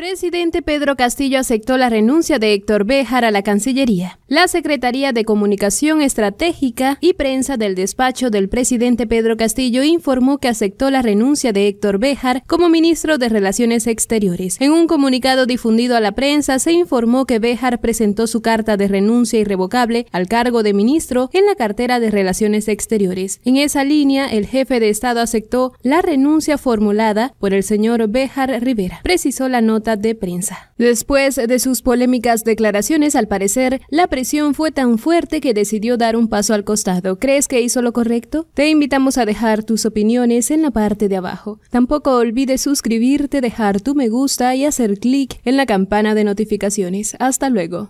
Presidente Pedro Castillo aceptó la renuncia de Héctor Béjar a la Cancillería. La Secretaría de Comunicación Estratégica y Prensa del despacho del presidente Pedro Castillo informó que aceptó la renuncia de Héctor Béjar como ministro de Relaciones Exteriores. En un comunicado difundido a la prensa se informó que Béjar presentó su carta de renuncia irrevocable al cargo de ministro en la cartera de Relaciones Exteriores. En esa línea, el jefe de Estado aceptó la renuncia formulada por el señor Béjar Rivera. Precisó la nota de prensa. Después de sus polémicas declaraciones, al parecer, la presión fue tan fuerte que decidió dar un paso al costado. ¿Crees que hizo lo correcto? Te invitamos a dejar tus opiniones en la parte de abajo. Tampoco olvides suscribirte, dejar tu me gusta y hacer clic en la campana de notificaciones. Hasta luego.